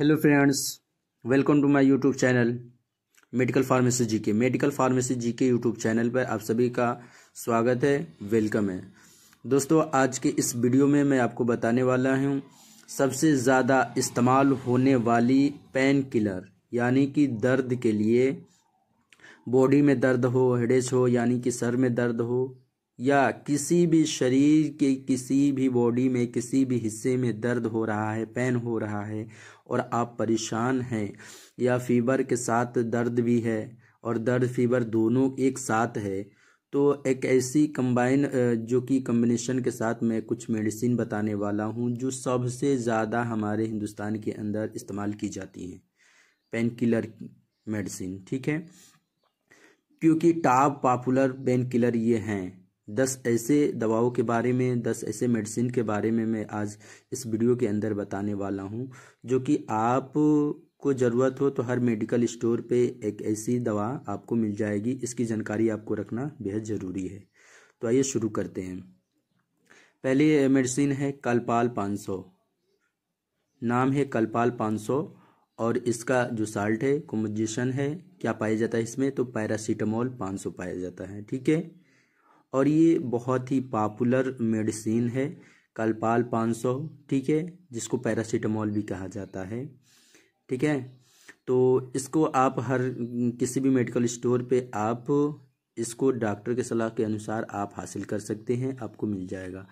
hello friends welcome to my YouTube channel medical pharmacy GK medical pharmacy GK YouTube channel पर आप सभी का स्वागत है वेलकम है दोस्तों आज के इस वीडियो में मैं आपको बताने वाला हूँ सबसे ज़्यादा इस्तेमाल होने वाली पेन किलर यानी कि दर्द के लिए बॉडी में दर्द हो हेडेज हो यानी कि सर में दर्द हो या किसी भी शरीर के किसी भी बॉडी में किसी भी हिस्से में दर्द हो रहा है पेन हो रहा है और आप परेशान हैं या फीवर के साथ दर्द भी है और दर्द फीवर दोनों एक साथ है तो एक ऐसी कंबाइन जो कि कम्बिनेशन के साथ मैं कुछ मेडिसिन बताने वाला हूँ जो सबसे ज़्यादा हमारे हिंदुस्तान के अंदर इस्तेमाल की जाती हैं पेन किलर मेडिसिन ठीक है क्योंकि टॉप पॉपुलर पेन किलर ये हैं दस ऐसे दवाओं के बारे में दस ऐसे मेडिसिन के बारे में मैं आज इस वीडियो के अंदर बताने वाला हूँ जो कि आप को ज़रूरत हो तो हर मेडिकल स्टोर पे एक ऐसी दवा आपको मिल जाएगी इसकी जानकारी आपको रखना बेहद ज़रूरी है तो आइए शुरू करते हैं पहले मेडिसिन है कलपाल 500 नाम है कलपाल 500 और इसका जो साल्ट है कोमोजिशन है क्या पाया जाता है इसमें तो पैरासीटामोल 500 पाया जाता है ठीक है और ये बहुत ही पॉपुलर मेडिसिन है कलपाल 500 ठीक है जिसको पैरासीटामोल भी कहा जाता है ठीक है तो इसको आप हर किसी भी मेडिकल स्टोर पे आप इसको डॉक्टर के सलाह के अनुसार आप हासिल कर सकते हैं आपको मिल जाएगा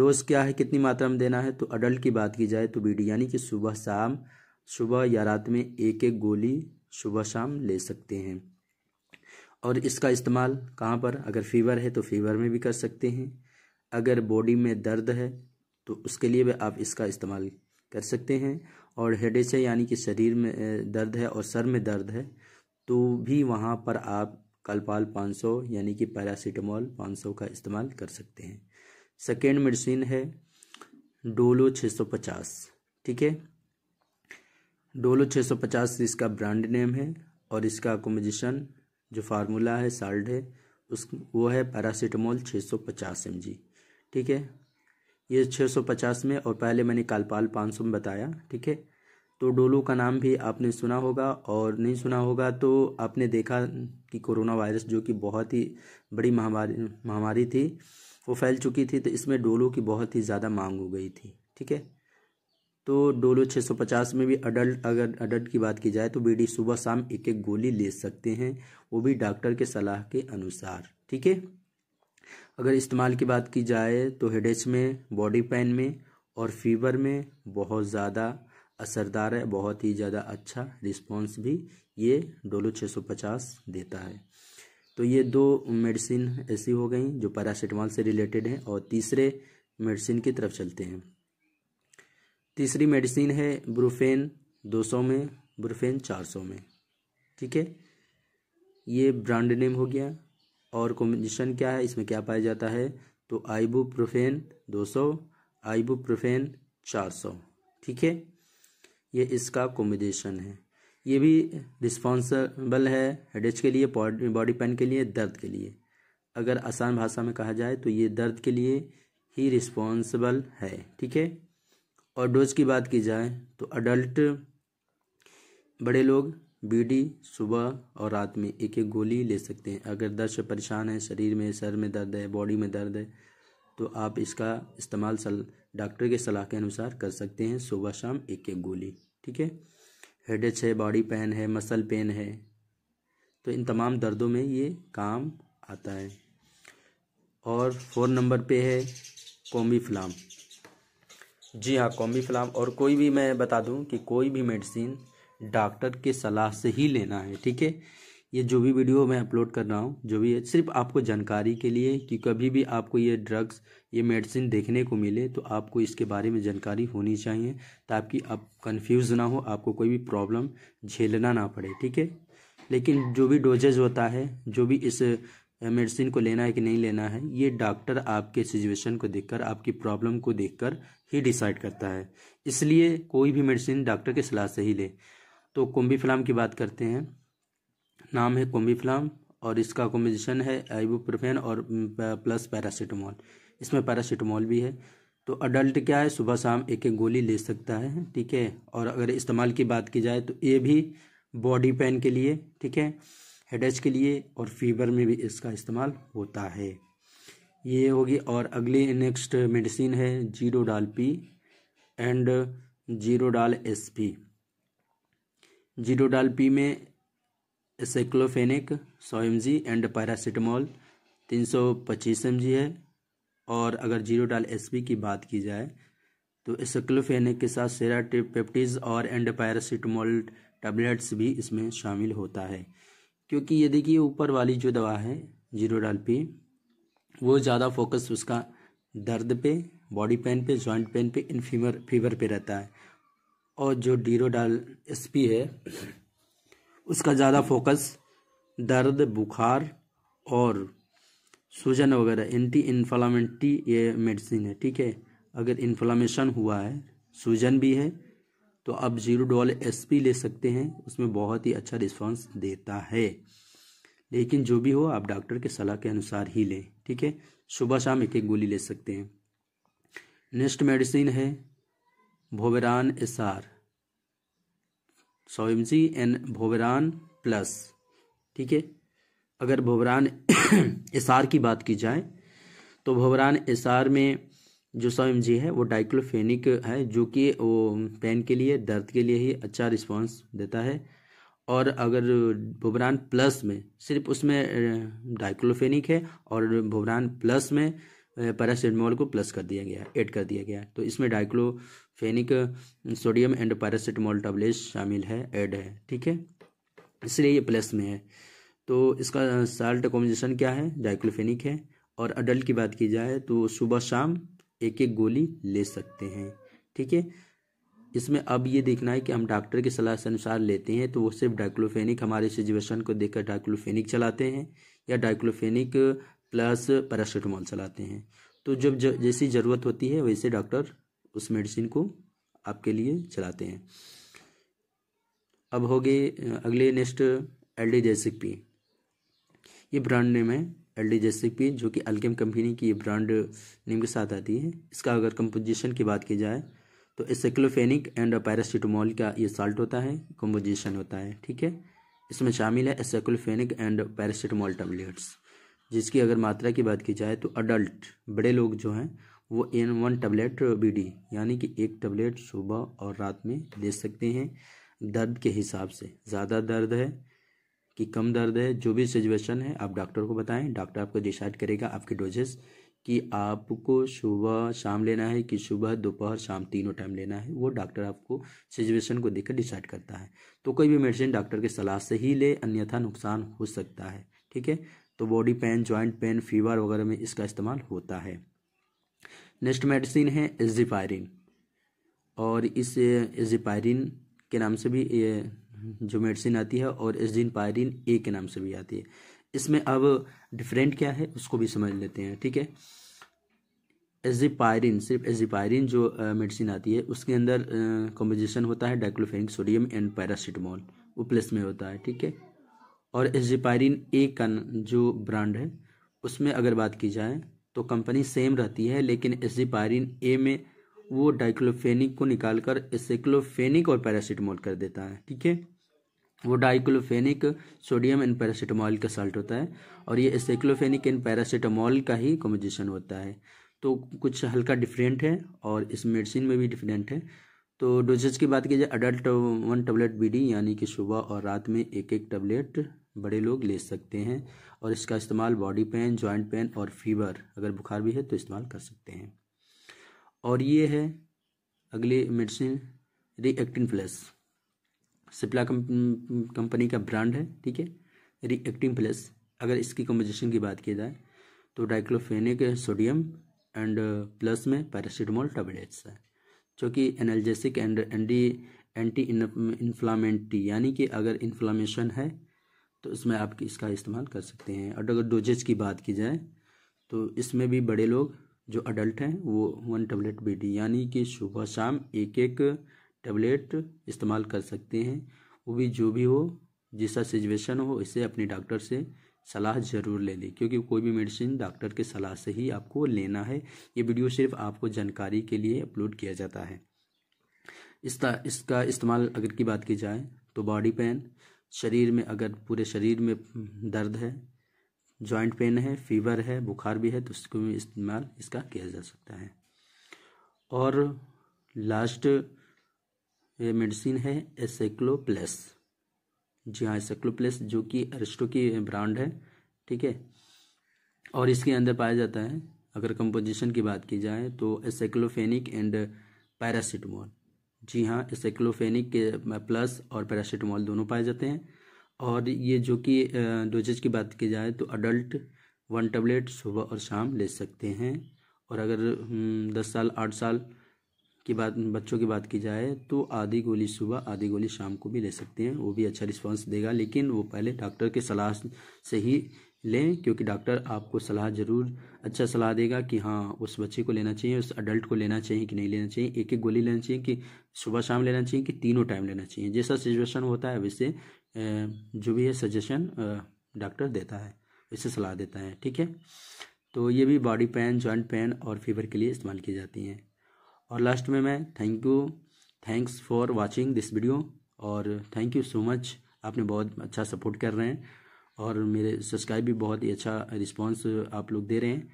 डोज क्या है कितनी मात्रा में देना है तो अडल्ट की बात की जाए तो बीडी यानी कि सुबह शाम सुबह या रात में एक एक गोली सुबह शाम ले सकते हैं और इसका इस्तेमाल कहाँ पर अगर फीवर है तो फीवर में भी कर सकते हैं अगर बॉडी में दर्द है तो उसके लिए भी आप इसका इस्तेमाल कर सकते हैं और हेडे से यानी कि शरीर में दर्द है और सर में दर्द है तो भी वहाँ पर आप कलपाल 500 यानी कि पैरासीटामोल 500 का इस्तेमाल कर सकते हैं सेकेंड मेडिसिन है डोलो 650 ठीक है डोलो 650 इसका ब्रांड नेम है और इसका कॉम्बिनेशन जो फार्मूला है साल्ट है उस वो है पैरासीटामोल 650 सौ पचास एम जी ठीक है ये 650 में और पहले मैंने कालपाल 500 में बताया ठीक है तो डोलो का नाम भी आपने सुना होगा और नहीं सुना होगा तो आपने देखा कि कोरोना वायरस जो कि बहुत ही बड़ी महामारी महामारी थी वो फैल चुकी थी तो इसमें डोलो की बहुत ही ज़्यादा मांग हो गई थी ठीक है तो डोलो 650 में भी अडल्ट अगर अडल्ट की बात की जाए तो बेडी सुबह शाम एक एक गोली ले सकते हैं वो भी डॉक्टर के सलाह के अनुसार ठीक है अगर इस्तेमाल की बात की जाए तो हेडेच में बॉडी पेन में और फीवर में बहुत ज़्यादा असरदार है बहुत ही ज़्यादा अच्छा रिस्पॉन्स भी ये डोलो 650 देता है तो ये दो मेडिसिन ऐसी हो गई जो पैरासीटामॉल से रिलेटेड हैं और तीसरे मेडिसिन की तरफ चलते हैं तीसरी मेडिसिन है ब्रूफेन 200 में ब्रूफेन 400 में ठीक है ये ब्रांड नेम हो गया और कॉम्बिनेशन क्या है इसमें क्या पाया जाता है तो आईबू 200 आइबूप्रोफेन 400 ठीक है ये इसका कॉम्बिनेशन है ये भी रिस्पॉन्सबल है हेडेज के लिए बॉडी पेन के लिए दर्द के लिए अगर आसान भाषा में कहा जाए तो ये दर्द के लिए ही रिस्पॉन्सबल है ठीक है और डोज की बात की जाए तो अडल्ट बड़े लोग बीडी सुबह और रात में एक एक गोली ले सकते हैं अगर दर्द से परेशान है शरीर में सर में दर्द है बॉडी में दर्द है तो आप इसका इस्तेमाल सल डॉक्टर के सलाह के अनुसार कर सकते हैं सुबह शाम एक एक गोली ठीक है हेड एच है बॉडी पेन है मसल पेन है तो इन तमाम दर्दों में ये काम आता है और फोर नंबर पे है कॉम्बी फ्लाम जी हाँ फ्लाम और कोई भी मैं बता दूं कि कोई भी मेडिसिन डॉक्टर के सलाह से ही लेना है ठीक है ये जो भी वीडियो मैं अपलोड कर रहा हूँ जो भी है सिर्फ आपको जानकारी के लिए कि कभी भी आपको ये ड्रग्स ये मेडिसिन देखने को मिले तो आपको इसके बारे में जानकारी होनी चाहिए ताकि आप कंफ्यूज ना हो आपको कोई भी प्रॉब्लम झेलना ना पड़े ठीक है लेकिन जो भी डोजेज होता है जो भी इस मेडिसिन को लेना है कि नहीं लेना है ये डॉक्टर आपके सिचुएशन को देखकर आपकी प्रॉब्लम को देखकर ही डिसाइड करता है इसलिए कोई भी मेडिसिन डॉक्टर की सलाह से ही ले तो फ्लाम की बात करते हैं नाम है फ्लाम और इसका कॉम्बिनेशन है आइबूप्रोफेन और प्लस पैरासीटामोल इसमें पैरासीटामोल भी है तो अडल्ट क्या है सुबह शाम एक एक गोली ले सकता है ठीक है और अगर इस्तेमाल की बात की जाए तो ये भी बॉडी पेन के लिए ठीक है हेडेज के लिए और फीवर में भी इसका इस्तेमाल होता है ये होगी और अगली नेक्स्ट मेडिसिन है Zerodol P and Zerodol S P Zerodol P में सेक्लोफेनिक सौ एम जी एंड पैरासीटामोल तीन सौ पच्चीस एम जी है और अगर जीरो डाल एस पी की बात की जाए तो सेक्लोफेनिक के साथ सेराटिपेप्टिज और एंड पैरासीटामोल टैबलेट्स भी इसमें शामिल होता है क्योंकि ये देखिए ऊपर वाली जो दवा है जीरो डाल पी वो ज़्यादा फोकस उसका दर्द पे बॉडी पेन पे जॉइंट पेन पे इन फीवर फीवर पे रहता है और जो डीरो डाल एस पी है उसका ज़्यादा फोकस दर्द बुखार और सूजन वगैरह एंटी इन्फ्लामेंटी ये मेडिसिन है ठीक है अगर इन्फ्लामेशन हुआ है सूजन भी है तो आप जीरो डॉल एस ले सकते हैं उसमें बहुत ही अच्छा रिस्पॉन्स देता है लेकिन जो भी हो आप डॉक्टर के सलाह के अनुसार ही लें ठीक है सुबह शाम एक एक गोली ले सकते हैं नेक्स्ट मेडिसिन है भोवेरान एस आर सौ M G and Voveran plus ठीक है अगर भोवरान एस आर की बात की जाए तो भोवरान एस आर में जो सौ एम है वो डाइक्लोफेनिक है जो कि वो पेन के लिए दर्द के लिए ही अच्छा रिस्पॉन्स देता है और अगर भुबरान प्लस में सिर्फ उसमें डाइक्लोफेनिक है और भुबरान प्लस में पैरासीटामोल को प्लस कर दिया गया ऐड कर दिया गया तो इसमें diclofenac sodium and paracetamol tablet शामिल है ऐड है ठीक है इसलिए ये प्लस में है तो इसका साल्ट कॉम्बिनेशन क्या है डाइक्लोफेनिक है और अडल्ट की बात की जाए तो सुबह शाम एक एक गोली ले सकते हैं ठीक है इसमें अब ये देखना है कि हम डॉक्टर की सलाह से अनुसार लेते हैं तो वो सिर्फ डाइक्लोफेनिक हमारे सिचुएशन को देखकर डाइक्लोफेनिक चलाते हैं या डाइक्लोफेनिक प्लस पैरासीटामोल चलाते हैं तो जब ज, जैसी ज़रूरत होती है वैसे डॉक्टर उस मेडिसिन को आपके लिए चलाते हैं अब हो गए अगले नेक्स्ट एल्डेजेसिक पी ये ब्रांड नेम है एल डी जो कि अल्केम कंपनी की ब्रांड नेम के साथ आती है इसका अगर कंपोजिशन की बात की जाए तो एसेक्लोफेनिक एंड पैरासीटामोल का ये साल्ट होता है कंपोजिशन होता है ठीक है इसमें शामिल है एसेक्लोफेनिक एंड पैरासीटामोल टैबलेट्स जिसकी अगर मात्रा की बात की जाए तो अडल्ट बड़े लोग जो हैं वो एन वन टबलेट बी यानी कि एक टबलेट सुबह और रात में ले सकते हैं दर्द के हिसाब से ज़्यादा दर्द है कि कम दर्द है जो भी सिचुएशन है आप डॉक्टर को बताएं डॉक्टर आपको डिसाइड करेगा आपके डोजेस कि आपको सुबह शाम लेना है कि सुबह दोपहर शाम तीनों टाइम लेना है वो डॉक्टर आपको सिचुएशन को देखकर डिसाइड करता है तो कोई भी मेडिसिन डॉक्टर के सलाह से ही ले अन्यथा नुकसान हो सकता है ठीक है तो body pain joint pain fever वगैरह में इसका इस्तेमाल होता है नेक्स्ट मेडिसिन है एजिपायरिन और इस एजिपायरिन के नाम से भी जो मेडिसिन आती है और पायरिन ए के नाम से भी आती है इसमें अब डिफरेंट क्या है उसको भी समझ लेते हैं ठीक है एजिपायरिन सिर्फ एजिपायरिन जो मेडिसिन आती है उसके अंदर कॉम्पोजिशन होता है डाइक्लोफेनिक सोडियम एंड पैरासीटामोल वो प्लस में होता है ठीक है और एजिपायरिन ए का जो ब्रांड है उसमें अगर बात की जाए तो कंपनी सेम रहती है लेकिन एजिपायरिन ए में वो डाइक्लोफेनिक को निकालकर एसिक्लोफेनिक और पैरासीटमोल कर देता है ठीक है वो डाइक्लोफेनिक सोडियम एंड पैरासीटामोल का साल्ट होता है और ये एसाइक्लोफेनिक एंड पैरासीटामोल का ही कॉम्बिनेशन होता है तो कुछ हल्का डिफरेंट है और इस मेडिसिन में भी डिफरेंट है तो डोजेज की बात की जाए अडल्ट वन बी बीडी यानी कि सुबह और रात में एक एक टबलेट बड़े लोग ले सकते हैं और इसका इस्तेमाल बॉडी पेन जॉइंट पेन और फीवर अगर बुखार भी है तो इस्तेमाल कर सकते हैं और ये है अगली medicine Reactin plus Cipla company का ब्रांड है ठीक है रिएक्टिंग प्लस अगर इसकी कम्पोजिशन की बात की जाए तो डाइक्लोफेनिक सोडियम एंड प्लस में पैरासीटामोल टबलेट्स है जो कि analgesic and anti anti inflammatory यानी कि अगर इन्फ्लामेशन है तो इसमें आप इसका इस्तेमाल कर सकते हैं और अगर डोजेज की बात की जाए तो इसमें भी बड़े लोग जो अडल्ट हैं वो वन टेबलेट बी डी यानी कि सुबह शाम एक एक टेबलेट इस्तेमाल कर सकते हैं वो भी जो भी हो जैसा सिचुएशन हो इसे अपने डॉक्टर से सलाह ज़रूर ले लें क्योंकि कोई भी मेडिसिन डॉक्टर के सलाह से ही आपको लेना है ये वीडियो सिर्फ आपको जानकारी के लिए अपलोड किया जाता है इसका इसका इस्तेमाल अगर की बात की जाए तो बॉडी पेन शरीर में अगर पूरे शरीर में दर्द है जॉइंट पेन है फीवर है बुखार भी है तो उसको भी इस्तेमाल इसका किया जा सकता है और लास्ट ये मेडिसिन है एसेक्लोप्लेस जी हाँ एसेक्लोप्लेस जो कि अरिस्टो की ब्रांड है ठीक है और इसके अंदर पाया जाता है अगर कंपोजिशन की बात की जाए तो एसेक्लोफेनिक एंड पैरासीटामोल जी हाँ एसेक्लोफेनिक के प्लस और पैरासीटामोल दोनों पाए जाते हैं और ये जो कि डोजेज की बात की जाए तो अडल्ट वन टेबलेट सुबह और शाम ले सकते हैं और अगर हम्म, दस साल आठ साल की बात बच्चों की बात की जाए तो आधी गोली सुबह आधी गोली शाम को भी ले सकते हैं वो भी अच्छा रिस्पांस देगा लेकिन वो पहले डॉक्टर के सलाह से ही लें क्योंकि डॉक्टर आपको सलाह ज़रूर अच्छा सलाह देगा कि हाँ उस बच्चे को लेना चाहिए उस अडल्ट को लेना चाहिए कि नहीं लेना चाहिए एक एक गोली लेना चाहिए कि सुबह शाम लेना चाहिए कि तीनों टाइम लेना चाहिए जैसा सिचुएशन होता है वैसे जो भी है सजेशन डॉक्टर देता है वैसे सलाह देता है ठीक है तो ये भी बॉडी पेन जॉइंट पेन और फीवर के लिए इस्तेमाल की जाती हैं और लास्ट में मैं thank you thanks for watching this video और थैंक यू सो मच आपने बहुत अच्छा सपोर्ट कर रहे हैं और मेरे सब्सक्राइब भी बहुत ही अच्छा रिस्पांस आप लोग दे रहे हैं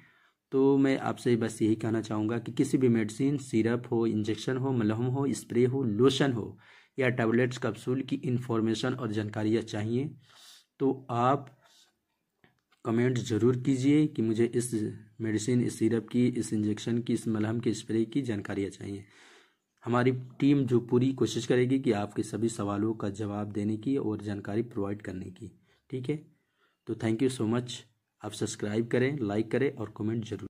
तो मैं आपसे बस यही कहना चाहूँगा कि किसी भी मेडिसिन सिरप हो इंजेक्शन हो मलहम हो स्प्रे हो लोशन हो या टैबलेट्स कैप्सूल की इन्फॉर्मेशन और जानकारियाँ चाहिए तो आप कमेंट ज़रूर कीजिए कि मुझे इस मेडिसिन इस सिरप की इस इंजेक्शन की इस मलहम के स्प्रे की जानकारियाँ चाहिए हमारी टीम जो पूरी कोशिश करेगी कि आपके सभी सवालों का जवाब देने की और जानकारी प्रोवाइड करने की ठीक है तो थैंक यू सो मच आप सब्सक्राइब करें लाइक करें और कमेंट जरूर